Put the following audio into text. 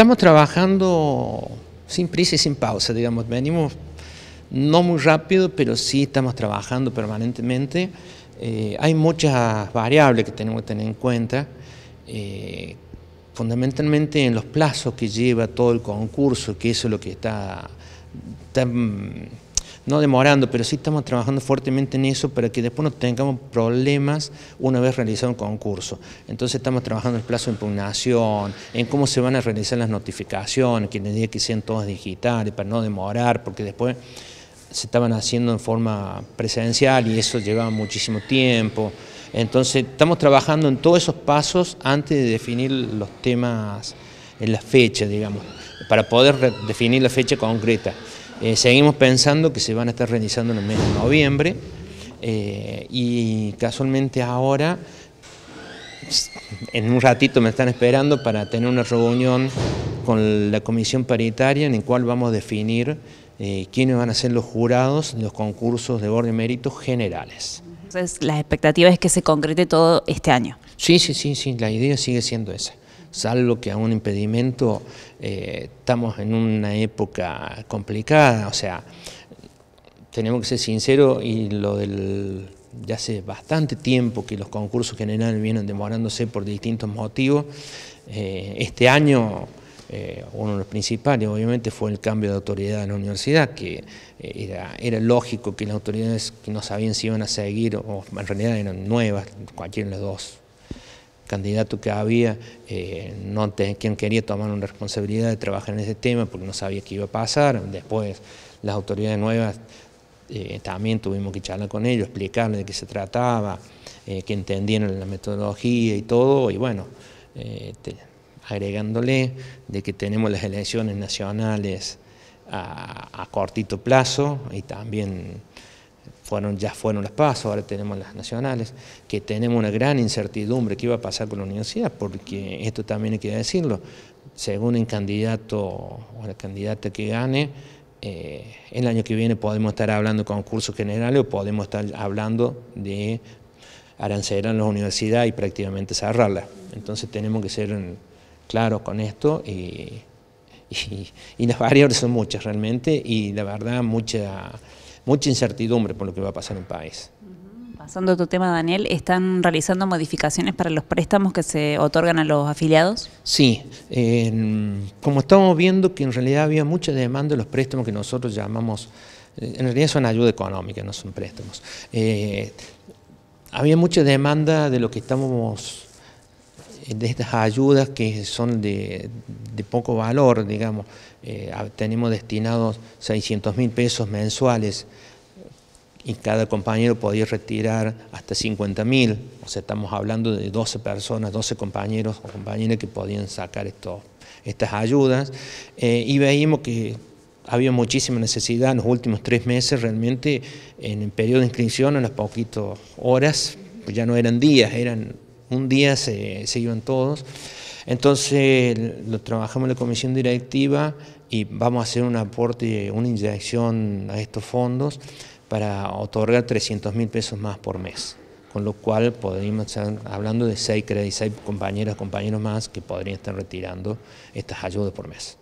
Estamos trabajando sin prisa y sin pausa, digamos, venimos no muy rápido, pero sí estamos trabajando permanentemente. Eh, hay muchas variables que tenemos que tener en cuenta, eh, fundamentalmente en los plazos que lleva todo el concurso, que eso es lo que está mm, no demorando, pero sí estamos trabajando fuertemente en eso para que después no tengamos problemas una vez realizado un concurso. Entonces estamos trabajando en el plazo de impugnación, en cómo se van a realizar las notificaciones, que diga que sean todas digitales, para no demorar, porque después se estaban haciendo en forma presencial y eso llevaba muchísimo tiempo. Entonces estamos trabajando en todos esos pasos antes de definir los temas en la fecha, digamos, para poder definir la fecha concreta. Eh, seguimos pensando que se van a estar realizando en el mes de noviembre eh, y casualmente ahora, en un ratito me están esperando para tener una reunión con la comisión paritaria en el cual vamos a definir eh, quiénes van a ser los jurados de los concursos de orden mérito generales. Entonces, la expectativa es que se concrete todo este año. Sí, sí, sí, sí, la idea sigue siendo esa salvo que a un impedimento eh, estamos en una época complicada, o sea, tenemos que ser sinceros y lo del ya hace bastante tiempo que los concursos generales vienen demorándose por distintos motivos. Eh, este año, eh, uno de los principales obviamente fue el cambio de autoridad en la universidad, que era, era lógico que las autoridades que no sabían si iban a seguir, o en realidad eran nuevas, cualquiera de las dos candidato que había, eh, no quien quería tomar una responsabilidad de trabajar en ese tema porque no sabía qué iba a pasar. Después las autoridades nuevas eh, también tuvimos que charlar con ellos, explicarles de qué se trataba, eh, que entendieron la metodología y todo, y bueno, agregándole de que tenemos las elecciones nacionales a, a cortito plazo y también fueron, ya fueron las pasos, ahora tenemos las nacionales, que tenemos una gran incertidumbre qué iba a pasar con la universidad, porque esto también hay que decirlo, según el candidato o la candidata que gane, eh, el año que viene podemos estar hablando de concursos generales o podemos estar hablando de arancelar la universidad y prácticamente cerrarla. Entonces tenemos que ser claros con esto y, y las variables son muchas realmente y la verdad mucha mucha incertidumbre por lo que va a pasar en el país. Pasando a tu tema, Daniel, ¿están realizando modificaciones para los préstamos que se otorgan a los afiliados? Sí, como estamos viendo que en realidad había mucha demanda de los préstamos que nosotros llamamos, eh, en realidad son ayuda económica, no son préstamos. Eh, había mucha demanda de lo que estamos eh, de estas ayudas que son de, poco valor, digamos, eh, tenemos destinados 600 mil pesos mensuales y cada compañero podía retirar hasta 50 mil, o sea, estamos hablando de 12 personas, 12 compañeros o compañeras que podían sacar estas ayudas, eh, y veíamos que había muchísima necesidad en los últimos tres meses, realmente en el periodo de inscripción, en las poquitas horas, ya no eran días, eran un día se, iban todos. Entonces lo trabajamos en la comisión directiva y vamos a hacer un aporte, una inyección a estos fondos para otorgar 300 mil pesos más por mes. Con lo cual podríamos estar hablando de seis, 6 compañeras, compañeros más que podrían estar retirando estas ayudas por mes.